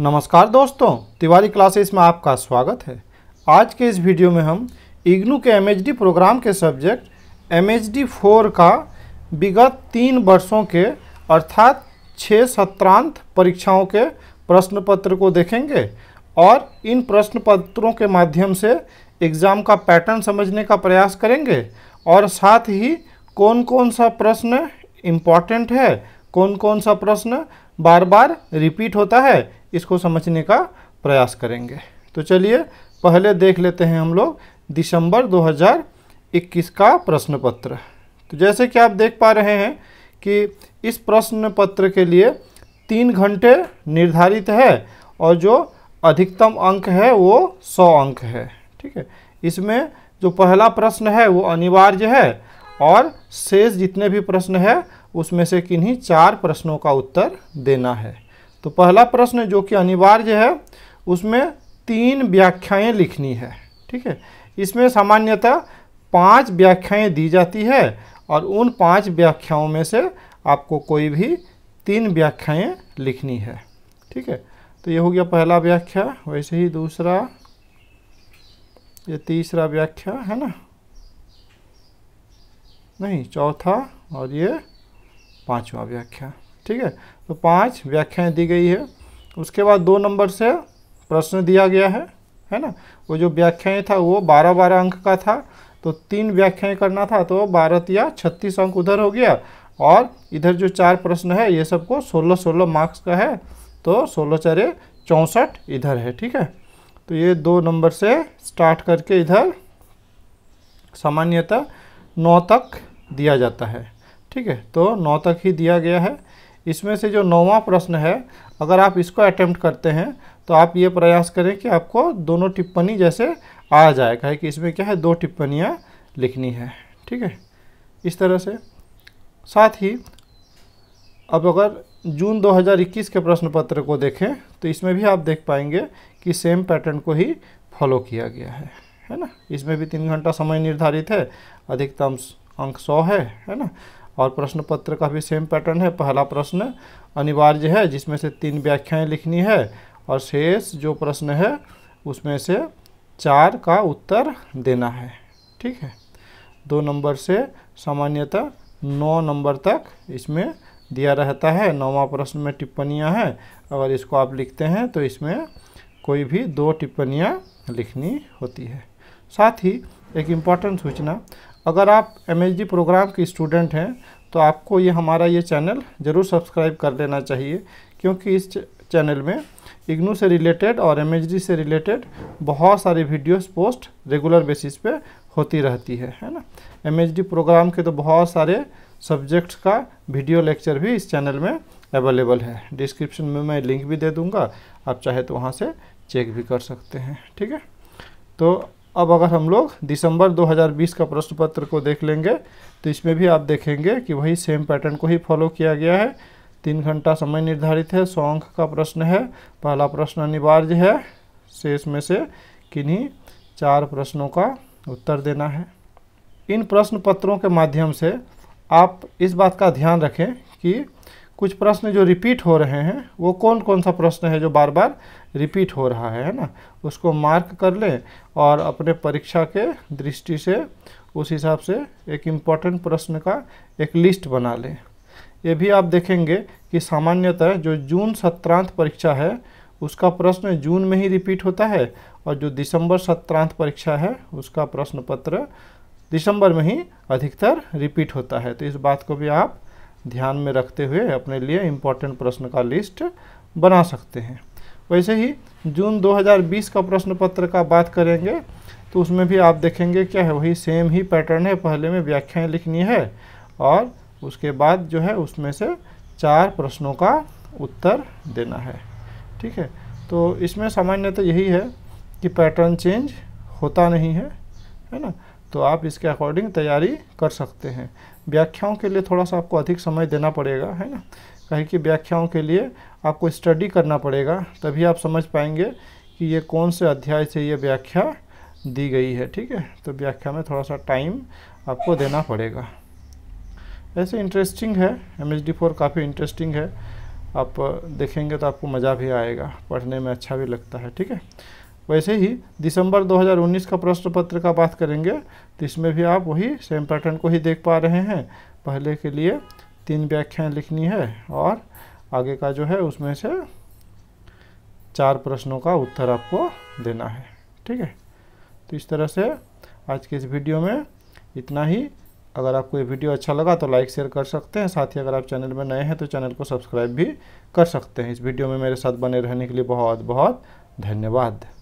नमस्कार दोस्तों तिवारी क्लासेस में आपका स्वागत है आज के इस वीडियो में हम इग्नू के एम प्रोग्राम के सब्जेक्ट एमएचडी फोर का विगत तीन वर्षों के अर्थात छः सत्रांत परीक्षाओं के प्रश्न पत्र को देखेंगे और इन प्रश्न पत्रों के माध्यम से एग्ज़ाम का पैटर्न समझने का प्रयास करेंगे और साथ ही कौन कौन सा प्रश्न इम्पॉर्टेंट है कौन कौन सा प्रश्न बार बार रिपीट होता है इसको समझने का प्रयास करेंगे तो चलिए पहले देख लेते हैं हम लोग दिसंबर 2021 का प्रश्न पत्र तो जैसे कि आप देख पा रहे हैं कि इस प्रश्न पत्र के लिए तीन घंटे निर्धारित है और जो अधिकतम अंक है वो सौ अंक है ठीक है इसमें जो पहला प्रश्न है वो अनिवार्य है और शेष जितने भी प्रश्न है उसमें से किन्हीं चार प्रश्नों का उत्तर देना है तो पहला प्रश्न जो कि अनिवार्य है उसमें तीन व्याख्याएं लिखनी है ठीक है इसमें सामान्यतः पांच व्याख्याएं दी जाती है और उन पांच व्याख्याओं में से आपको कोई भी तीन व्याख्याएं लिखनी है ठीक है तो ये हो गया पहला व्याख्या वैसे ही दूसरा ये तीसरा व्याख्या है ना नहीं चौथा और ये पांचवा व्याख्या ठीक है तो पांच व्याख्याएं दी गई है उसके बाद दो नंबर से प्रश्न दिया गया है है ना वो जो व्याख्याएं था वो बारह बारह अंक का था तो तीन व्याख्याएं करना था तो बारह या छत्तीस अंक उधर हो गया और इधर जो चार प्रश्न है ये सबको सोलह सोलह मार्क्स का है तो सोलह चारे चौंसठ इधर है ठीक है तो ये दो नंबर से स्टार्ट करके इधर सामान्यतः नौ तक दिया जाता है ठीक है तो नौ तक ही दिया गया है इसमें से जो नौवा प्रश्न है अगर आप इसको अटैम्प्ट करते हैं तो आप ये प्रयास करें कि आपको दोनों टिप्पणी जैसे आ जाएगा है कि इसमें क्या है दो टिप्पणियाँ लिखनी है ठीक है इस तरह से साथ ही अब अगर जून 2021 के प्रश्न पत्र को देखें तो इसमें भी आप देख पाएंगे कि सेम पैटर्न को ही फॉलो किया गया है है ना इसमें भी तीन घंटा समय निर्धारित है अधिकतम अंक सौ है है ना और प्रश्न पत्र का भी सेम पैटर्न है पहला प्रश्न अनिवार्य है जिसमें से तीन व्याख्याएं लिखनी है और शेष जो प्रश्न है उसमें से चार का उत्तर देना है ठीक है दो नंबर से सामान्यतः नौ नंबर तक इसमें दिया रहता है नौवा प्रश्न में टिप्पणियां हैं अगर इसको आप लिखते हैं तो इसमें कोई भी दो टिप्पणियां लिखनी होती है साथ ही एक इम्पॉर्टेंट सूचना अगर आप एम प्रोग्राम के स्टूडेंट हैं तो आपको ये हमारा ये चैनल ज़रूर सब्सक्राइब कर लेना चाहिए क्योंकि इस चैनल में इग्नू से रिलेटेड और एम से रिलेटेड बहुत सारी वीडियोस पोस्ट रेगुलर बेसिस पे होती रहती है है ना एम प्रोग्राम के तो बहुत सारे सब्जेक्ट्स का वीडियो लेक्चर भी इस चैनल में अवेलेबल है डिस्क्रिप्शन में मैं लिंक भी दे दूँगा आप चाहे तो वहाँ से चेक भी कर सकते हैं ठीक है तो अब अगर हम लोग दिसंबर 2020 का प्रश्न पत्र को देख लेंगे तो इसमें भी आप देखेंगे कि वही सेम पैटर्न को ही फॉलो किया गया है तीन घंटा समय निर्धारित है सौ अंक का प्रश्न है पहला प्रश्न अनिवार्य है शेष में से किन्हीं चार प्रश्नों का उत्तर देना है इन प्रश्न पत्रों के माध्यम से आप इस बात का ध्यान रखें कि कुछ प्रश्न जो रिपीट हो रहे हैं वो कौन कौन सा प्रश्न है जो बार बार रिपीट हो रहा है है ना उसको मार्क कर लें और अपने परीक्षा के दृष्टि से उस हिसाब से एक इम्पॉर्टेंट प्रश्न का एक लिस्ट बना लें ये भी आप देखेंगे कि सामान्यतः जो जून सत्रांत परीक्षा है उसका प्रश्न जून में ही रिपीट होता है और जो दिसंबर सत्रांत परीक्षा है उसका प्रश्न पत्र दिसंबर में ही अधिकतर रिपीट होता है तो इस बात को भी आप ध्यान में रखते हुए अपने लिए इम्पोर्टेंट प्रश्न का लिस्ट बना सकते हैं वैसे ही जून 2020 का प्रश्न पत्र का बात करेंगे तो उसमें भी आप देखेंगे क्या है वही सेम ही पैटर्न है पहले में व्याख्याएँ लिखनी है और उसके बाद जो है उसमें से चार प्रश्नों का उत्तर देना है ठीक है तो इसमें सामान्यतः यही है कि पैटर्न चेंज होता नहीं है है ना तो आप इसके अकॉर्डिंग तैयारी कर सकते हैं व्याख्याओं के लिए थोड़ा सा आपको अधिक समय देना पड़ेगा है ना कहीं कि व्याख्याओं के लिए आपको स्टडी करना पड़ेगा तभी आप समझ पाएंगे कि ये कौन से अध्याय से ये व्याख्या दी गई है ठीक है तो व्याख्या में थोड़ा सा टाइम आपको देना पड़ेगा ऐसे इंटरेस्टिंग है एम एच डी फोर काफ़ी इंटरेस्टिंग है आप देखेंगे तो आपको मज़ा भी आएगा पढ़ने में अच्छा भी लगता है ठीक है वैसे ही दिसंबर 2019 का प्रश्न पत्र का बात करेंगे तो इसमें भी आप वही सेम पैटर्न को ही देख पा रहे हैं पहले के लिए तीन व्याख्याएं लिखनी है और आगे का जो है उसमें से चार प्रश्नों का उत्तर आपको देना है ठीक है तो इस तरह से आज के इस वीडियो में इतना ही अगर आपको ये वीडियो अच्छा लगा तो लाइक शेयर कर सकते हैं साथ ही अगर आप चैनल में नए हैं तो चैनल को सब्सक्राइब भी कर सकते हैं इस वीडियो में मेरे साथ बने रहने के लिए बहुत बहुत धन्यवाद